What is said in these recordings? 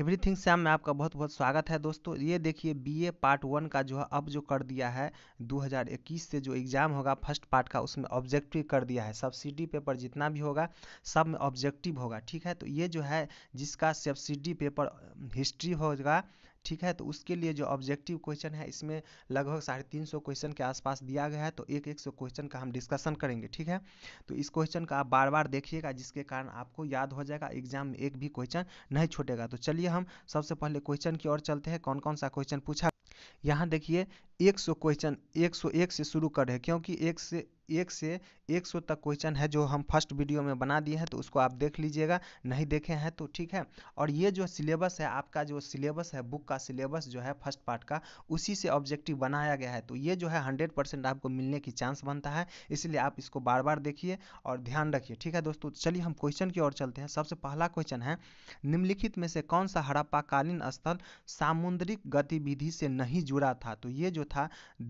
everything Shyam में आपका बहुत बहुत स्वागत है दोस्तों ये देखिए बीए पार्ट वन का जो है अब जो कर दिया है 2021 से जो एग्ज़ाम होगा फर्स्ट पार्ट का उसमें ऑब्जेक्टिव कर दिया है सब्सिडी पेपर जितना भी होगा सब में ऑब्जेक्टिव होगा ठीक है तो ये जो है जिसका सब्सिडी पेपर हिस्ट्री होगा ठीक है तो उसके लिए जो ऑब्जेक्टिव क्वेश्चन है इसमें लगभग साढ़े तीन सौ क्वेश्चन के आसपास दिया गया है तो एक एक सौ क्वेश्चन का हम डिस्कशन करेंगे ठीक है तो इस क्वेश्चन का आप बार बार देखिएगा जिसके कारण आपको याद हो जाएगा एग्जाम में एक भी क्वेश्चन नहीं छूटेगा तो चलिए हम सबसे पहले क्वेश्चन की ओर चलते हैं कौन कौन सा क्वेश्चन पूछा यहाँ देखिए सौ क्वेश्चन एक से शुरू कर रहे क्योंकि एक से एक से एक सौ तक क्वेश्चन है जो हम फर्स्ट वीडियो में बना दिए हैं तो उसको आप देख लीजिएगा नहीं देखे हैं तो ठीक है और ये जो सिलेबस है आपका जो सिलेबस है बुक का सिलेबस जो है फर्स्ट पार्ट का उसी से ऑब्जेक्टिव बनाया गया है तो ये जो है हंड्रेड परसेंट आपको मिलने की चांस बनता है इसलिए आप इसको बार बार देखिए और ध्यान रखिए ठीक है दोस्तों चलिए हम क्वेश्चन की ओर चलते हैं सबसे पहला क्वेश्चन है निम्नलिखित में से कौन सा हड़प्पाकालीन स्थल सामुद्रिक गतिविधि से नहीं जुड़ा था तो ये जो था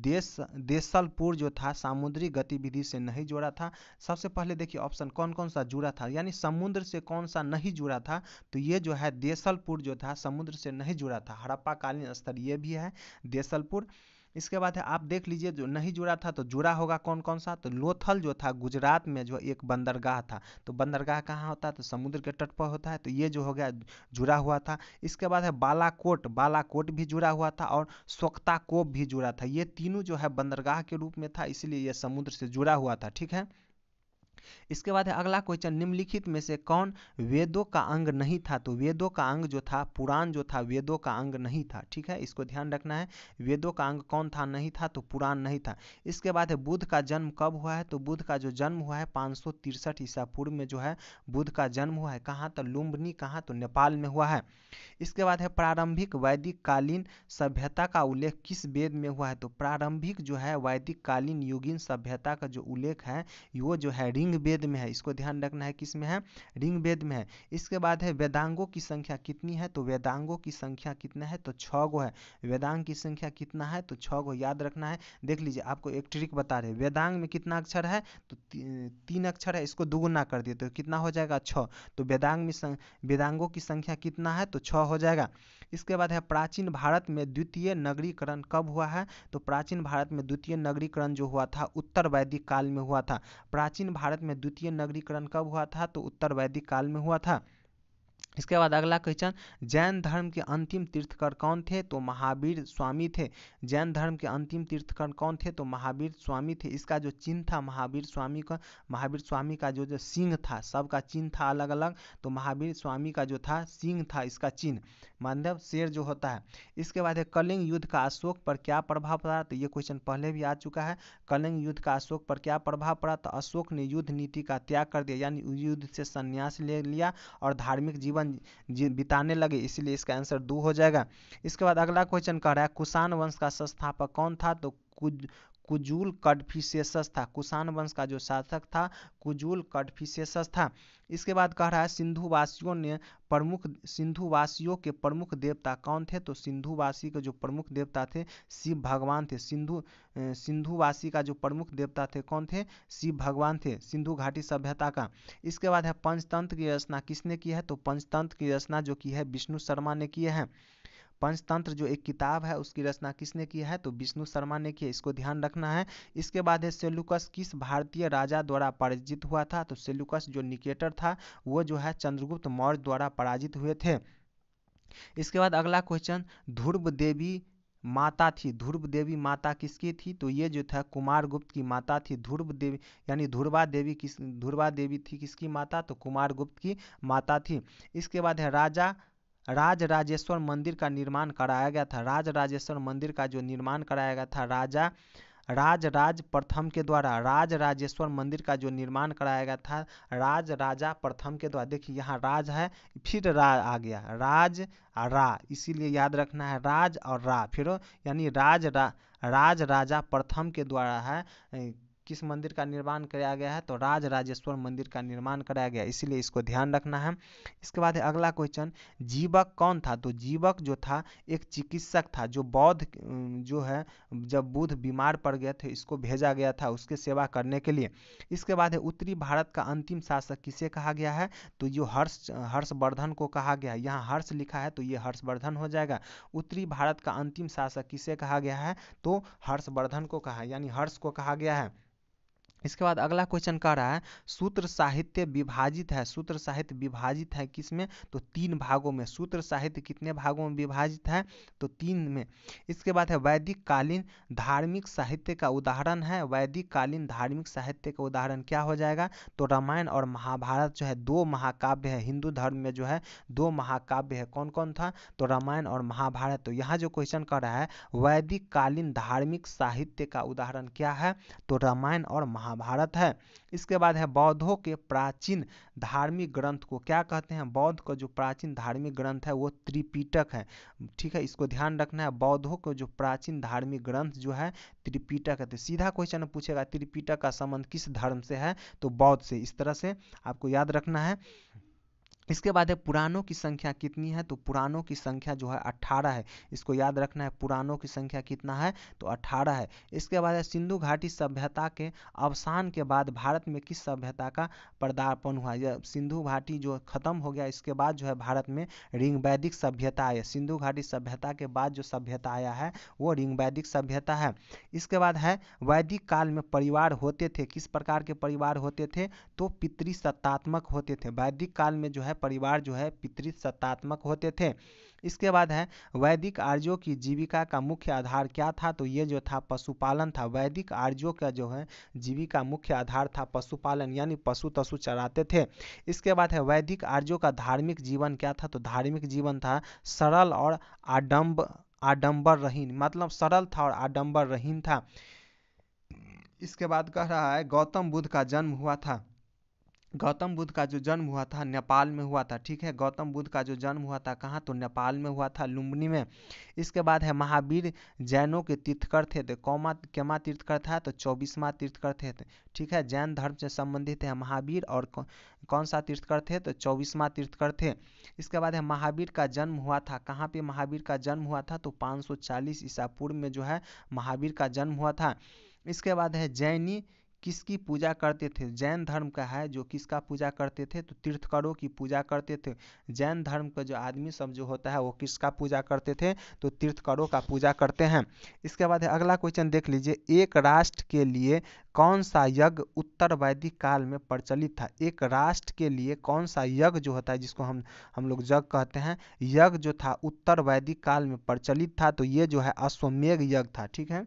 देश देसलपुर जो था सामुद्रिक गतिविधि से नहीं जुड़ा जुड़ा था सबसे पहले देखिए ऑप्शन कौन कौन सा जुड़ा था यानी समुद्र से कौन सा नहीं जुड़ा था तो ये जो है देसलपुर जो था समुद्र से नहीं जुड़ा था हड़प्पा कालीन स्तर ये भी है देसलपुर इसके बाद है आप देख लीजिए जो नहीं जुड़ा था तो जुड़ा होगा कौन कौन सा तो लोथल जो था गुजरात में जो एक बंदरगाह था तो बंदरगाह कहाँ होता है तो समुद्र के तट पर होता है तो ये जो हो गया जुड़ा हुआ था इसके बाद है बालाकोट बालाकोट भी जुड़ा हुआ था और स्वक्ता कोप भी जुड़ा था ये तीनों जो है बंदरगाह के रूप में था इसलिए यह समुद्र से जुड़ा हुआ था ठीक है इसके बाद अगला क्वेश्चन निम्नलिखित में से कौन वेदों का अंग नहीं था तो वेदों का अंग जो था पुराण जो था वेदों का अंग नहीं था ठीक है इसको ध्यान रखना है वेदों का अंग कौन था नहीं था तो पुराण नहीं था इसके बाद है बुद्ध का जन्म कब हुआ है तो बुद्ध का जो जन्म हुआ है पाँच सौ तिरसठ ईसा पूर्व में जो है बुद्ध का जन्म हुआ है कहाँ तो लुम्बनी कहाँ तो नेपाल में हुआ है इसके बाद है प्रारंभिक वैदिक कालीन सभ्यता का उल्लेख किस वेद में हुआ है तो प्रारंभिक जो है वैदिक कालीन युगीन सभ्यता का जो उल्लेख है वो जो है रिंग वेद में है इसको ध्यान रखना है किस में है रिंग वेद में है इसके बाद है वेदांगों की संख्या कितनी है तो वेदांगों की संख्या कितना है तो छ गो है वेदांग की संख्या कितना है तो छ गो याद रखना है देख लीजिए आपको एक ट्रिक बता रहे वेदांग में कितना अक्षर है तो तीन अक्षर है इसको दुगुना कर दिए तो कितना हो जाएगा छ तो वेदांग में वेदांगों की संख्या कितना है तो छ हो जाएगा इसके बाद है प्राचीन भारत में द्वितीय नगरीकरण कब हुआ है तो प्राचीन भारत में द्वितीय नगरीकरण जो हुआ था उत्तर वैदिक काल में हुआ था प्राचीन भारत में द्वितीय नगरीकरण कब हुआ था तो उत्तर वैदिक काल में हुआ था इसके बाद अगला क्वेश्चन जैन धर्म के अंतिम तीर्थकर कौन थे तो महावीर स्वामी थे जैन धर्म के अंतिम तीर्थकर कौन थे तो महावीर स्वामी थे इसका जो चिन्ह था महावीर स्वामी का महावीर स्वामी का जो जो सिंह था सबका चिन्ह था अलग अलग तो महावीर स्वामी का जो था सिंह था इसका चिन्ह मानदेव शेर जो होता है इसके बाद है कलिंग युद्ध का अशोक पर क्या प्रभाव पड़ा तो ये क्वेश्चन पहले भी आ चुका है कलिंग युद्ध का अशोक पर क्या प्रभाव पड़ा तो अशोक ने युद्ध नीति का त्याग कर दिया यानी युद्ध से संन्यास ले लिया और धार्मिक जीवन जीवन बिताने लगे इसलिए इसका आंसर दो हो जाएगा इसके बाद अगला क्वेश्चन कह रहा है कुषाण वंश का संस्थापक कौन था तो कुछ कुजूल कडफिशेसस था कुषाण वंश का जो शासक था कुजूल कडफिशेसस था इसके बाद कह रहा है सिंधुवासियों ने प्रमुख सिंधुवासियों के प्रमुख देवता कौन थे तो सिंधुवासी के जो प्रमुख देवता थे शिव भगवान थे सिंधु सिंधुवासी का जो प्रमुख देवता थे कौन थे शिव भगवान थे सिंधु घाटी सभ्यता का इसके बाद है पंचतंत्र की रचना किसने की है तो पंचतंत्र की रचना जो की है विष्णु शर्मा ने की है पंचतंत्र जो एक किताब है उसकी रचना किसने की है तो विष्णु शर्मा ने की इसको ध्यान रखना है इसके बाद है सेलुकस किस भारतीय राजा द्वारा पराजित हुआ था तो सेलुकस जो निकेटर था वो जो है चंद्रगुप्त मौर्य द्वारा पराजित हुए थे इसके बाद अगला क्वेश्चन ध्रुव देवी माता थी ध्रुव देवी माता किसकी थी तो ये जो था कुमार गुप्त की माता थी ध्रुव देवी यानी ध्रुवा देवी किस ध्रुवा देवी थी किसकी माता तो कुमार गुप्त की माता थी इसके बाद है राजा राज राजेश्वर मंदिर का निर्माण कराया गया था राज राजेश्वर मंदिर का जो निर्माण कराया गया था राजा राज राज प्रथम के द्वारा राज राजेश्वर मंदिर का जो निर्माण कराया गया था राज राजा प्रथम के द्वारा देखिए यहाँ राज है फिर रा आ गया राज रा इसीलिए याद रखना है राज और रा फिर यानी राज रा, राज राजा प्रथम के द्वारा है किस मंदिर का निर्माण कराया गया है तो राज राजेश्वर मंदिर का निर्माण कराया गया इसीलिए इसको ध्यान रखना है इसके बाद अगला क्वेश्चन जीवक कौन था तो जीवक जो था एक चिकित्सक था जो बौद्ध जो है जब बुद्ध बीमार पड़ गए थे इसको भेजा गया था उसके सेवा करने के लिए इसके बाद है उत्तरी भारत का अंतिम शासक किसे कहा गया है तो जो हर्ष हर्षवर्धन को कहा गया है यहाँ हर्ष लिखा है तो ये हर्षवर्धन हो जाएगा उत्तरी भारत का अंतिम शासक किसे कहा गया है तो हर्षवर्धन को कहा यानी हर्ष को कहा गया है इसके बाद अगला क्वेश्चन कह रहा है सूत्र साहित्य विभाजित है सूत्र साहित्य विभाजित है किसमें तो तीन भागों में सूत्र साहित्य कितने भागों में विभाजित है तो तीन में इसके बाद है वैदिक कालीन धार्मिक साहित्य का उदाहरण है वैदिक कालीन धार्मिक साहित्य का उदाहरण क्या हो जाएगा तो रामायण और महाभारत जो है दो महाकाव्य है हिंदू धर्म में जो है दो महाकाव्य है कौन कौन था तो रामायण और महाभारत तो यहाँ जो क्वेश्चन कर रहा है वैदिक कालीन धार्मिक साहित्य का उदाहरण क्या है तो रामायण और महा महाभारत है इसके बाद है बौद्धों के प्राचीन धार्मिक ग्रंथ को क्या कहते हैं बौद्ध का जो प्राचीन धार्मिक ग्रंथ है वो त्रिपीटक है ठीक है इसको ध्यान रखना है बौद्धों का जो प्राचीन धार्मिक ग्रंथ जो है त्रिपीटक है तो सीधा क्वेश्चन पूछेगा त्रिपिटक का संबंध किस धर्म से है तो बौद्ध से इस तरह से आपको याद रखना है इसके बाद है पुरानों की संख्या कितनी है तो पुरानों की संख्या जो है अट्ठारह है इसको याद रखना है पुरानों की संख्या कितना है तो अट्ठारह है इसके बाद है सिंधु घाटी सभ्यता के अवसान के बाद भारत में किस सभ्यता का पदार्पण हुआ यह सिंधु घाटी जो खत्म हो गया इसके बाद जो है भारत में रिंग वैदिक सभ्यता है सिंधु घाटी सभ्यता के बाद जो सभ्यता आया है वो रिंग वैदिक सभ्यता है इसके बाद है वैदिक काल में परिवार होते थे किस प्रकार के परिवार होते थे तो पितृसत्तात्मक होते थे वैदिक काल में जो है परिवार जो है पितृसत्तात्मक होते थे इसके बाद है वैदिक आर्यों की जीविका का मुख्य आधार क्या था तो ये जो था पशुपालन था वैदिक आर्यों का जो है जीविका मुख्य आधार था पशुपालन यानी पशु तशु चराते थे इसके बाद है वैदिक आर्यों का धार्मिक जीवन क्या था तो धार्मिक जीवन था सरल और आडम्ब आडम्बर रहीन मतलब सरल था और आडम्बर रहीन था इसके बाद कह रहा है गौतम बुद्ध का जन्म हुआ था गौतम बुद्ध का जो जन्म हुआ था नेपाल में हुआ था ठीक है गौतम बुद्ध का जो जन्म हुआ था कहाँ तो नेपाल में हुआ था लुम्बिनी में इसके बाद है महावीर जैनों के तीर्थकर थे तो कौमा केमा तीर्थकर था तो चौबीसवा तीर्थकर थे ठीक है जैन धर्म से संबंधित है महावीर और कौन सा तीर्थकर थे तो चौबीसवा तीर्थकर थे इसके बाद है महावीर का जन्म हुआ था कहाँ पे महावीर का जन्म हुआ था तो चालीस ईसा पूर्व में जो है महावीर का जन्म हुआ था इसके बाद है जैनी किसकी पूजा करते थे जैन धर्म का है जो किसका पूजा करते थे तो तीर्थकरों की पूजा करते थे जैन धर्म का जो आदमी सब जो होता है वो किसका पूजा करते थे तो तीर्थकरों का पूजा करते हैं इसके बाद अगला क्वेश्चन देख लीजिए एक राष्ट्र के लिए कौन सा यज्ञ उत्तर वैदिक काल में प्रचलित था एक राष्ट्र के लिए कौन सा यज्ञ जो होता है जिसको हम हम लोग यज्ञ कहते हैं यज्ञ जो था उत्तर वैदिक काल में प्रचलित था तो ये जो है अश्वमेघ यज्ञ था ठीक है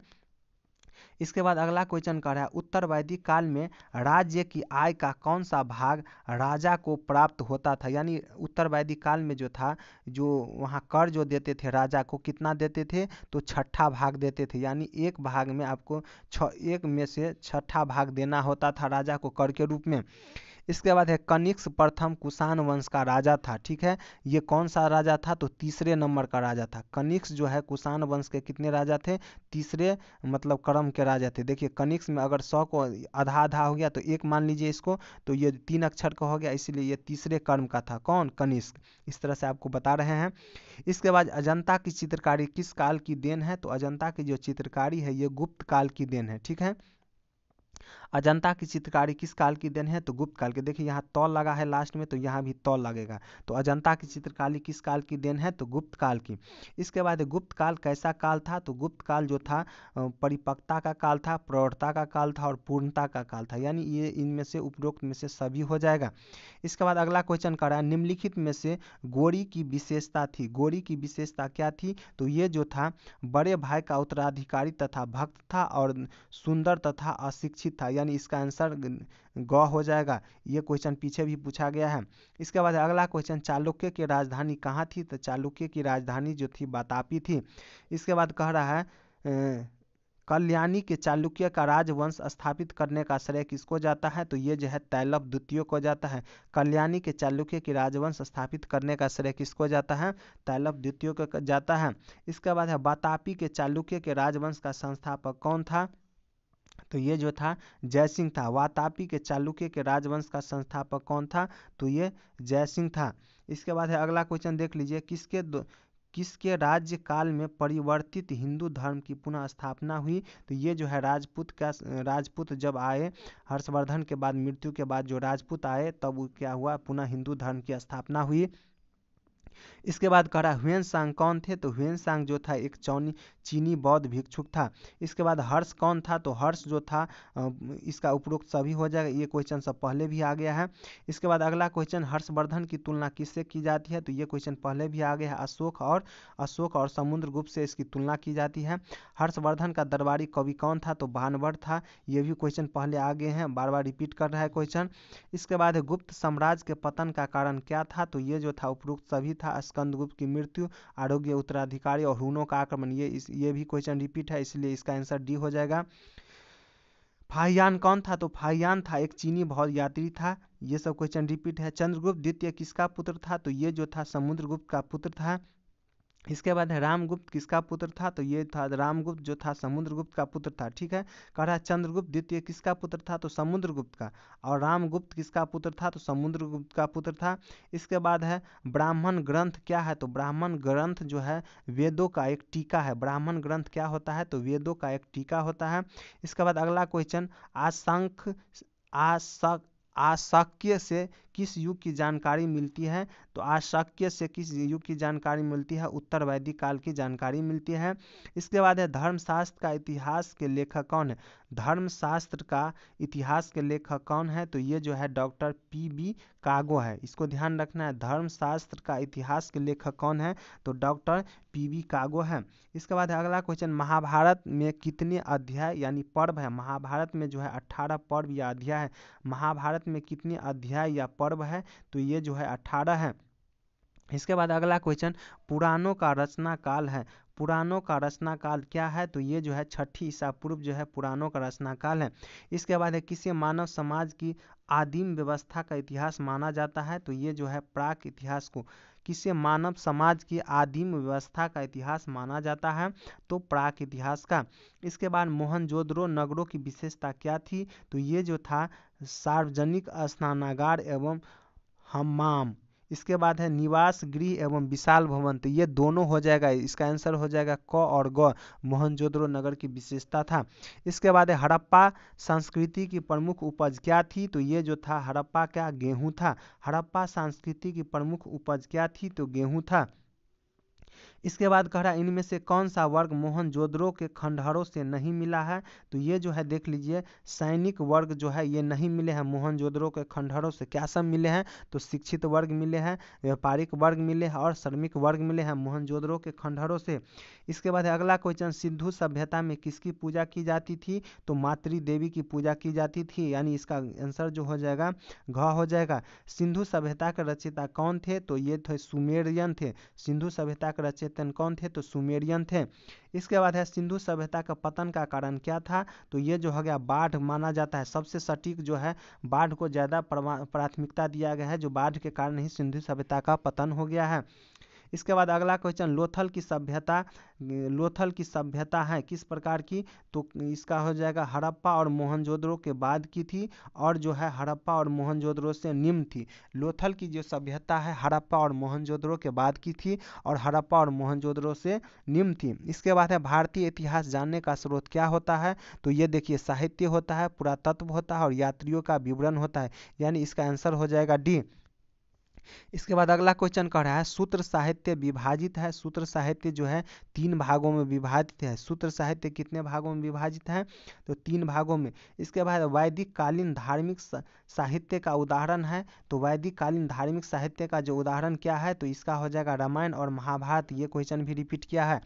इसके बाद अगला क्वेश्चन कर रहा है उत्तर वैदिक काल में राज्य की आय का कौन सा भाग राजा को प्राप्त होता था यानी उत्तर वैदिक काल में जो था जो वहाँ कर जो देते थे राजा को कितना देते थे तो छठा भाग देते थे यानी एक भाग में आपको छ एक में से छठा भाग देना होता था राजा को कर के रूप में इसके बाद है कनिक्स प्रथम कुषाण वंश का राजा था ठीक है ये कौन सा राजा था तो तीसरे नंबर का राजा था कनिक्स जो है कुषाण वंश के कितने राजा थे तीसरे मतलब क्रम के राजा थे देखिए कनिक्स में अगर सौ को आधा आधा हो गया तो एक मान लीजिए इसको तो ये तीन अक्षर का हो गया इसलिए ये तीसरे कर्म का था कौन कनिष्क इस तरह से आपको बता रहे हैं इसके बाद अजंता की चित्रकारी किस काल की देन है तो अजंता की जो चित्रकारी है ये गुप्त काल की देन है ठीक है अजंता की चित्रकारी किस काल की देन है तो गुप्त काल के देखिए यहाँ तौल लगा है लास्ट में तो यहाँ भी तौल लगेगा तो अजंता की चित्रकारी किस काल की देन है तो गुप्त काल की इसके बाद गुप्त काल कैसा काल था तो गुप्त काल जो था परिपक्ता का काल था प्रौढ़ता का काल था और पूर्णता का काल था यानी ये इनमें से उपरोक्त में से सभी हो जाएगा इसके बाद अगला क्वेश्चन कर रहा है निम्नलिखित में से गोरी की विशेषता थी गोरी की विशेषता क्या थी तो ये जो था बड़े भाई का उत्तराधिकारी तथा भक्त था और सुंदर तथा अशिक्षित था यानी इसका आंसर ग हो जाएगा ये क्वेश्चन पीछे भी पूछा गया है इसके बाद अगला क्वेश्चन चालुक्य की राजधानी कहाँ थी तो चालुक्य की राजधानी जो थी बातापी थी इसके बाद कह रहा है कल्याणी के चालुक्य का राजवंश स्थापित करने का श्रेय किसको जाता है तो ये जो है तैलभ द्वितीय को जाता है कल्याणी के चालुक्य के राजवंश स्थापित करने का श्रेय किसको जाता है तैलभ द्वितीय को जाता है इसके बाद है बातापी के चालुक्य के राजवंश का संस्थापक कौन था तो ये जो था जयसिंह था वातापी के चालुक्य के राजवंश का संस्थापक कौन था तो ये जयसिंह था इसके बाद है अगला क्वेश्चन देख लीजिए किसके किसके राज्यकाल में परिवर्तित हिंदू धर्म की पुनः स्थापना हुई तो ये जो है राजपूत का राजपूत जब आए हर्षवर्धन के बाद मृत्यु के बाद जो राजपूत आए तब क्या हुआ पुनः हिंदू धर्म की स्थापना हुई इसके बाद कह रहा हुएन सांग कौन थे तो हुएन सांग जो था एक चौनी चीनी बौद्ध भिक्षुक था इसके बाद हर्ष कौन था तो हर्ष जो था इसका उपरोक्त सभी हो जाएगा ये क्वेश्चन सब पहले भी आ गया है इसके बाद अगला क्वेश्चन हर्षवर्धन की तुलना किससे की जाती है तो ये क्वेश्चन पहले भी आ गया है अशोक और अशोक और समुद्र गुप्त से इसकी तुलना की जाती है हर्षवर्धन का दरबारी कवि कौन था तो भानवर था ये भी क्वेश्चन पहले आ गए हैं बार बार रिपीट कर रहा है क्वेश्चन इसके बाद गुप्त साम्राज्य के पतन का कारण क्या था तो ये जो था उपरोक्त सभी था स्कंदगुप्त की मृत्यु आरोग्य उत्तराधिकारी और हुनों का आक्रमण ये इस ये भी क्वेश्चन रिपीट है इसलिए इसका आंसर डी हो जाएगा फाहियान कौन था तो फाहियान था एक चीनी बहुत यात्री था ये सब क्वेश्चन रिपीट है चंद्रगुप्त द्वितीय किसका पुत्र था तो ये जो था समुद्रगुप्त का पुत्र था इसके बाद है रामगुप्त किसका पुत्र था तो ये था रामगुप्त जो था समुद्रगुप्त का पुत्र था ठीक है कह रहा है चंद्रगुप्त द्वितीय किसका पुत्र था तो समुद्रगुप्त का और रामगुप्त किसका पुत्र था तो समुद्रगुप्त का पुत्र था इसके बाद है ब्राह्मण ग्रंथ क्या है तो ब्राह्मण ग्रंथ जो है वेदों का एक टीका है ब्राह्मण ग्रंथ क्या होता है तो वेदों का एक टीका होता है इसके बाद अगला क्वेश्चन आशंख आशक आशक्य से किस युग की जानकारी मिलती है तो आशक्य से किस युग की जानकारी मिलती है उत्तर वैदिक काल की जानकारी मिलती है इसके बाद है धर्मशास्त्र का इतिहास के लेखक कौन है धर्मशास्त्र का इतिहास के लेखक कौन है तो ये जो है डॉक्टर पी बी कागो है इसको ध्यान रखना है धर्मशास्त्र का इतिहास के लेखक कौन है तो डॉक्टर पी बी कागो है इसके बाद अगला क्वेश्चन महाभारत में कितने अध्याय यानी पर्व है महाभारत में जो है अट्ठारह पर्व या अध्याय है महाभारत में कितने अध्याय या पर्व पर्व है तो ये जो है अट्ठारह है इसके बाद अगला क्वेश्चन पुरानों का रचना काल है पुरानों का रचना काल क्या है तो ये जो है छठी ईसा पूर्व जो है पुरानों का रचना काल है इसके बाद है किसी मानव समाज की आदिम व्यवस्था का इतिहास माना जाता है तो ये जो है प्राक इतिहास को किसी मानव समाज की आदिम व्यवस्था का इतिहास माना जाता है तो प्राक इतिहास का इसके बाद मोहनजोदड़ो नगरों की विशेषता क्या थी तो ये जो था सार्वजनिक स्नानागार एवं हमाम इसके बाद है निवास गृह एवं विशाल भवन तो ये दोनों हो जाएगा इसका आंसर हो जाएगा क और ग मोहनजोदड़ो नगर की विशेषता था इसके बाद है हड़प्पा संस्कृति की प्रमुख उपज क्या थी तो ये जो था हड़प्पा क्या गेहूँ था हड़प्पा संस्कृति की प्रमुख उपज क्या थी तो गेहूँ था इसके बाद कह रहा है इनमें से कौन सा वर्ग मोहनजोदड़ो के खंडहरों से नहीं मिला है तो ये जो है देख लीजिए सैनिक वर्ग जो है ये नहीं मिले हैं मोहनजोदड़ो के खंडहरों से क्या सब मिले हैं तो शिक्षित वर्ग मिले हैं व्यापारिक वर्ग मिले हैं और श्रमिक वर्ग मिले हैं मोहनजोदड़ो के खंडहरों से इसके बाद अगला क्वेश्चन सिंधु सभ्यता में किसकी पूजा की जाती थी तो मातृ देवी की पूजा की जाती थी यानी इसका आंसर जो हो जाएगा घ हो जाएगा सिंधु सभ्यता के रचयिता कौन थे तो ये थे सुमेरियन थे सिंधु सभ्यता के रचयिता तन कौन थे तो सुमेरियन थे इसके बाद है सिंधु सभ्यता का पतन का कारण क्या था तो ये जो हो गया बाढ़ माना जाता है सबसे सटीक जो है बाढ़ को ज़्यादा प्राथमिकता दिया गया है जो बाढ़ के कारण ही सिंधु सभ्यता का पतन हो गया है इसके बाद अगला क्वेश्चन लोथल की सभ्यता लोथल की सभ्यता है किस प्रकार की तो इसका हो जाएगा हड़प्पा और मोहनजोदड़ो के बाद की थी और जो है हड़प्पा और मोहनजोदड़ो से निम्न थी लोथल की जो सभ्यता है हड़प्पा और मोहनजोदड़ो के बाद की थी और हड़प्पा और मोहनजोदड़ो से निम्न थी इसके बाद है भारतीय इतिहास जानने का स्रोत क्या होता है तो ये देखिए साहित्य होता है पुरातत्व होता है और यात्रियों का विवरण होता है यानी इसका आंसर हो जाएगा डी इसके बाद अगला क्वेश्चन कह रहा है सूत्र साहित्य विभाजित है सूत्र साहित्य जो है तीन भागों में विभाजित है सूत्र साहित्य कितने भागों में विभाजित है तो तीन भागों में इसके बाद वैदिक कालीन धार्मिक साहित्य का उदाहरण है तो वैदिक कालीन धार्मिक साहित्य का जो उदाहरण क्या है तो इसका हो जाएगा रामायण और महाभारत ये क्वेश्चन भी रिपीट किया है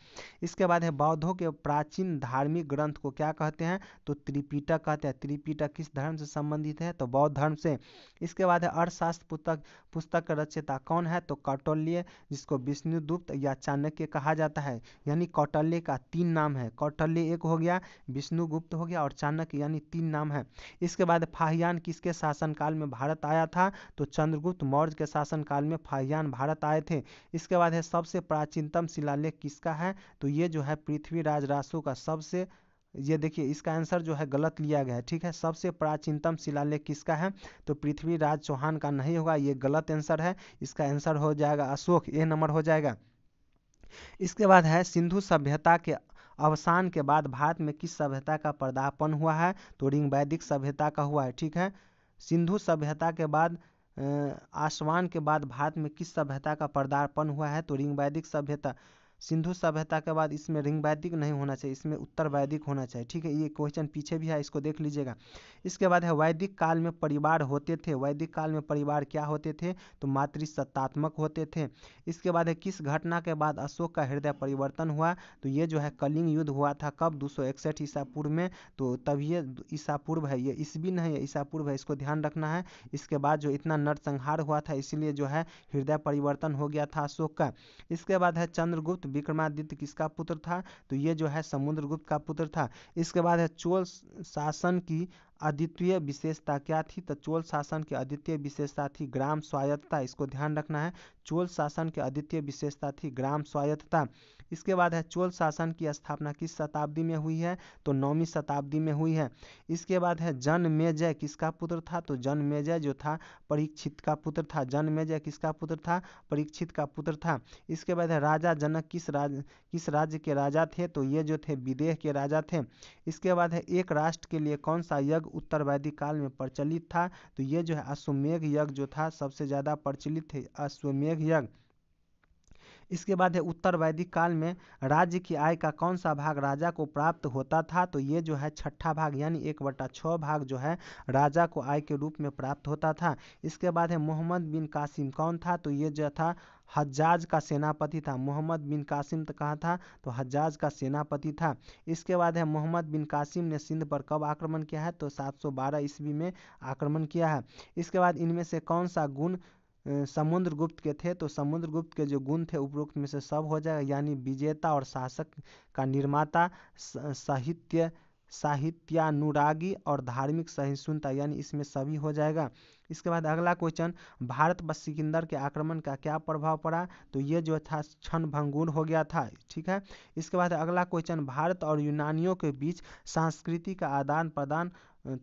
इसके बाद है बौद्धों के प्राचीन धार्मिक ग्रंथ को क्या कहते हैं तो त्रिपीटक कहते हैं त्रिपीटक किस धर्म से संबंधित है तो बौद्ध धर्म से इसके बाद है अर्थशास्त्र पुस्तक पुस्तक के रचयिता कौन है तो कौटल्य जिसको विष्णुदुप्त या चाणक्य कहा जाता है यानी कौटल्य का तीन नाम है कौटल्य एक हो गया विष्णुगुप्त हो गया और चाणक्य यानी तीन नाम है इसके बाद फाहियान किसके शासनकाल में भारत आया था तो चंद्रगुप्त मौर्य के शासनकाल में फाहियान भारत आए थे इसके बाद है सबसे प्राचीनतम शिलालेख किसका है तो ये जो है पृथ्वीराज रासो का सबसे ये देखिए इसका आंसर जो है गलत लिया गया है ठीक है सबसे प्राचीनतम शिलालेख किसका है तो पृथ्वीराज चौहान का नहीं होगा ये गलत आंसर है इसका आंसर हो जाएगा अशोक ए नंबर हो जाएगा इसके बाद है सिंधु सभ्यता के अवसान के बाद भारत में किस सभ्यता का पर्दापन हुआ है तो रिंग वैदिक सभ्यता का हुआ है ठीक है सिंधु सभ्यता के बाद आसवान के बाद भारत में किस सभ्यता का पर्दापन हुआ है तो रिंग वैदिक सभ्यता सिंधु सभ्यता के बाद इसमें रिंग वैदिक नहीं होना चाहिए इसमें उत्तर वैदिक होना चाहिए ठीक है ये क्वेश्चन पीछे भी है इसको देख लीजिएगा इसके बाद है वैदिक काल में परिवार होते थे वैदिक काल में परिवार क्या होते थे तो मातृसत्तात्मक होते थे इसके बाद है किस घटना के बाद अशोक का हृदय परिवर्तन हुआ तो ये जो है कलिंग युद्ध हुआ था कब दो सौ इकसठ ईसा पूर्व में तो तब ये ईसा पूर्व है ये ईस्वी नहीं है ईसा पूर्व है इसको ध्यान रखना है इसके बाद जो इतना नरसंहार हुआ था इसीलिए जो है हृदय परिवर्तन हो गया था अशोक का इसके बाद है चंद्रगुप्त तो विक्रमादित्य किसका पुत्र था तो ये जो है समुद्रगुप्त का पुत्र था इसके बाद है चोल शासन की अद्वितीय विशेषता क्या थी तो चोल शासन की अद्वितीय विशेषता थी ग्राम स्वायत्तता इसको ध्यान रखना है चोल शासन की अद्वितीय विशेषता थी ग्राम स्वायत्तता इसके बाद है चोल शासन की स्थापना किस शताब्दी में हुई है तो नौवीं शताब्दी में हुई है इसके बाद है जन मेजय किसका पुत्र था तो जन मेजय जो था परीक्षित का पुत्र था जन मेजय किसका पुत्र था परीक्षित का पुत्र था इसके बाद है राजा जनक किस राज किस राज्य के राजा थे तो ये जो थे विदेह के राजा थे इसके बाद है एक राष्ट्र के लिए कौन सा यज्ञ उत्तर वैदिक काल में प्रचलित था तो ये जो है अश्वमेघ यज्ञ जो था सबसे ज़्यादा प्रचलित थे अश्वमेघ यज्ञ इसके बाद है उत्तर वैदिक काल में राज्य की आय का कौन सा भाग राजा को प्राप्त होता था तो ये जो है छठा भाग यानी एक बटा छः भाग जो है राजा को आय के रूप में प्राप्त होता था इसके बाद है मोहम्मद बिन कासिम कौन था तो ये जो था हज्जाज का सेनापति था मोहम्मद बिन कासिम तो कहाँ था तो हज्जाज का सेनापति था इसके बाद है मोहम्मद बिन कासिम ने सिंध पर कब आक्रमण किया है तो 712 ईस्वी में आक्रमण किया है इसके बाद इनमें से कौन सा गुण समुद्र गुप्त के थे तो समुद्रगुप्त के जो गुण थे उपरोक्त में से सब हो जाएगा यानी विजेता और शासक का निर्माता साहित्य साहित्यानुरागी और धार्मिक सहिष्णुता यानी इसमें सभी हो जाएगा इसके बाद अगला क्वेश्चन भारत पर सिकंदर के आक्रमण का क्या प्रभाव पड़ा तो ये जो था क्षण भंगुर हो गया था ठीक है इसके बाद अगला क्वेश्चन भारत और यूनानियों के बीच संस्कृति का आदान प्रदान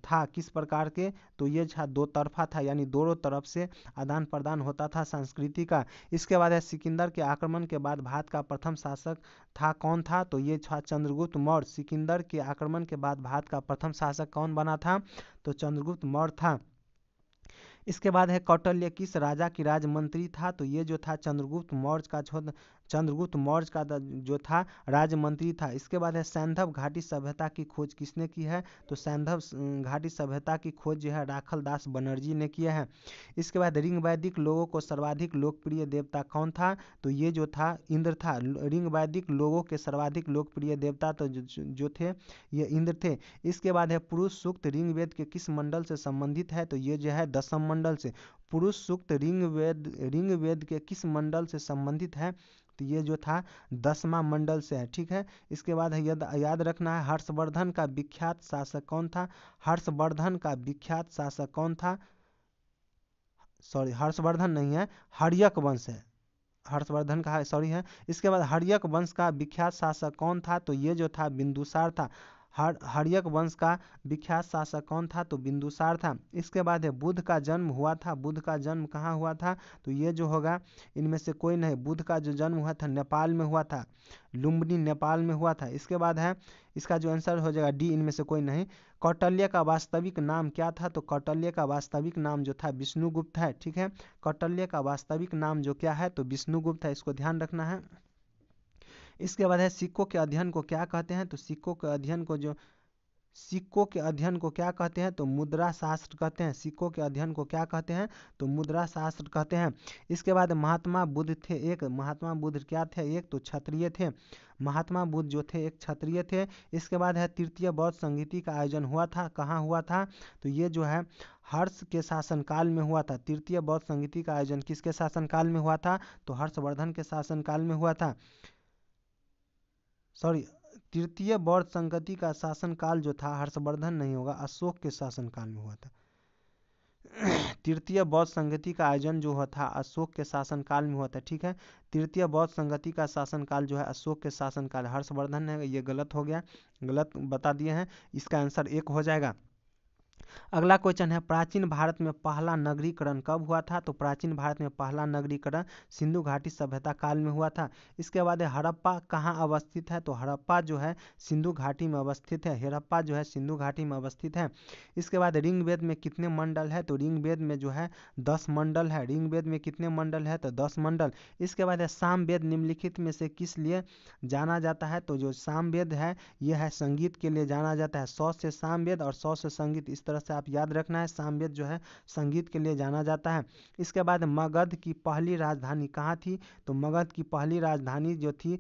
था किस प्रकार के तो ये था दो तरफा था यानी दोनों तरफ से आदान प्रदान होता था संस्कृति का इसके बाद है सिकंदर के आक्रमण के बाद भारत का प्रथम शासक था कौन था तो ये था चंद्रगुप्त मौर्य सिकंदर के आक्रमण के बाद भारत का प्रथम शासक कौन बना था तो चंद्रगुप्त मौर्य था इसके बाद है कौटल्य किस राजा की राजमंत्री था तो ये जो था चंद्रगुप्त मौर्य का चंद्रगुप्त मौर्य का जो था राजमंत्री था इसके बाद है सैंधव घाटी सभ्यता की खोज किसने की है तो सैंधव घाटी सभ्यता की खोज जो है राखल दास बनर्जी ने किया है इसके बाद रिंग वैदिक लोगों को सर्वाधिक लोकप्रिय देवता कौन था तो ये जो था इंद्र था रिंग वैदिक लोगों के सर्वाधिक लोकप्रिय देवता तो जो थे ये इंद्र थे इसके बाद है पुरुष सूक्त रिंग वेद के किस मंडल से संबंधित है तो ये जो है दसम मंडल से पुरुष सूक्त रिंग वेद रिंग वेद के किस मंडल से संबंधित है तो ये जो था दसवा मंडल से है ठीक है इसके बाद है यद, याद रखना है हर्षवर्धन का विख्यात शासक कौन था हर्षवर्धन का विख्यात शासक कौन था सॉरी हर्षवर्धन नहीं है हरियक वंश है हर्षवर्धन का सॉरी है इसके बाद हरियक वंश का विख्यात शासक कौन था तो ये जो था बिंदुसार था हरियक वंश का विख्यात शासक कौन था तो बिंदुसार था इसके बाद है बुद्ध का जन्म हुआ था बुद्ध का जन्म कहाँ हुआ था तो ये जो होगा इनमें से कोई नहीं बुद्ध का जो जन्म हुआ था नेपाल में हुआ था लुम्बनी नेपाल में हुआ था इसके बाद है इसका जो आंसर हो जाएगा डी इनमें से कोई नहीं कौटल्य का वास्तविक नाम क्या था तो कौटल्य का वास्तविक नाम जो था विष्णुगुप्त है ठीक है कौटल्य का वास्तविक नाम जो क्या है तो विष्णुगुप्त है इसको ध्यान रखना है इसके बाद है सिक्कों के अध्ययन को क्या कहते हैं तो सिक्कों के अध्ययन को जो सिक्कों के अध्ययन को क्या कहते हैं तो मुद्रा शास्त्र कहते हैं सिक्कों के अध्ययन को क्या कहते हैं तो मुद्रा शास्त्र कहते हैं इसके बाद महात्मा बुद्ध थे एक महात्मा बुद्ध क्या थे एक तो क्षत्रिय थे महात्मा बुद्ध जो थे एक क्षत्रिय थे इसके बाद है तृतीय बौद्ध संगीति का आयोजन हुआ था कहाँ हुआ था तो ये जो है हर्ष के शासनकाल में हुआ था तृतीय बौद्ध संगीति का आयोजन किसके शासनकाल में हुआ था तो हर्षवर्धन के शासनकाल में हुआ था सॉरी तृतीय बौद्ध संगति का शासनकाल जो था हर्षवर्धन नहीं होगा अशोक के शासनकाल में हुआ था तृतीय बौद्ध संगति का आयोजन जो हुआ था अशोक के शासनकाल में हुआ था ठीक है तृतीय बौद्ध संगति का शासनकाल जो है अशोक के शासनकाल हर्षवर्धन है ये गलत हो गया गलत बता दिए हैं इसका आंसर एक हो जाएगा अगला क्वेश्चन है प्राचीन भारत में पहला नगरीकरण कब हुआ था तो प्राचीन भारत में पहला नगरीकरण सिंधु घाटी सभ्यता काल में हुआ था इसके बाद हड़प्पा कहाँ अवस्थित है तो हड़प्पा जो है सिंधु घाटी में अवस्थित है हड़प्पा जो है सिंधु घाटी में अवस्थित है इसके बाद रिंग वेद में कितने मंडल है तो रिंग वेद में जो है दस मंडल है रिंग वेद में कितने मंडल है तो दस मंडल इसके बाद है साम वेद निम्नलिखित में से किस लिए जाना जाता है तो जो साम वेद है यह है संगीत के लिए जाना जाता है सौ से साम वेद और सौ से संगीत इस तरह से आप याद रखना है सामवेद जो है संगीत के लिए जाना जाता है इसके बाद मगध की पहली राजधानी कहाँ थी तो मगध की पहली राजधानी जो थी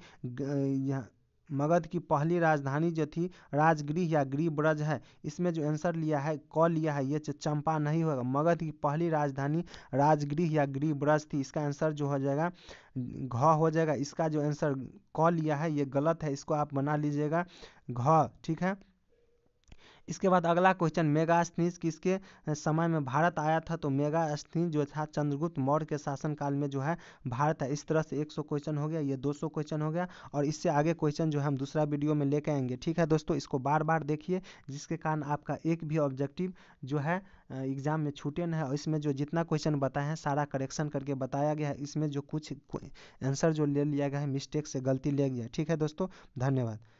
मगध की पहली राजधानी जो थी राजगृह या गृह ब्रज है इसमें जो आंसर लिया है क लिया है ये चंपा नहीं होगा मगध की पहली राजधानी राजगृह या गृह ब्रज थी इसका आंसर जो हो जाएगा घ हो जाएगा इसका जो आंसर क लिया है ये गलत है इसको आप बना लीजिएगा घ ठीक है इसके बाद अगला क्वेश्चन मेगा मेगास्थनीज किसके समय में भारत आया था तो मेगा मेगास्थनीज जो था चंद्रगुप्त मौर्य के शासनकाल में जो है भारत है इस तरह से 100 क्वेश्चन हो गया ये 200 क्वेश्चन हो गया और इससे आगे क्वेश्चन जो है हम दूसरा वीडियो में लेके आएंगे ठीक है दोस्तों इसको बार बार देखिए जिसके कारण आपका एक भी ऑब्जेक्टिव जो है एग्जाम में छूटे ना है और इसमें जो जितना क्वेश्चन बताए हैं सारा करेक्शन करके बताया गया है इसमें जो कुछ आंसर जो ले लिया गया है मिस्टेक से गलती ले गया ठीक है दोस्तों धन्यवाद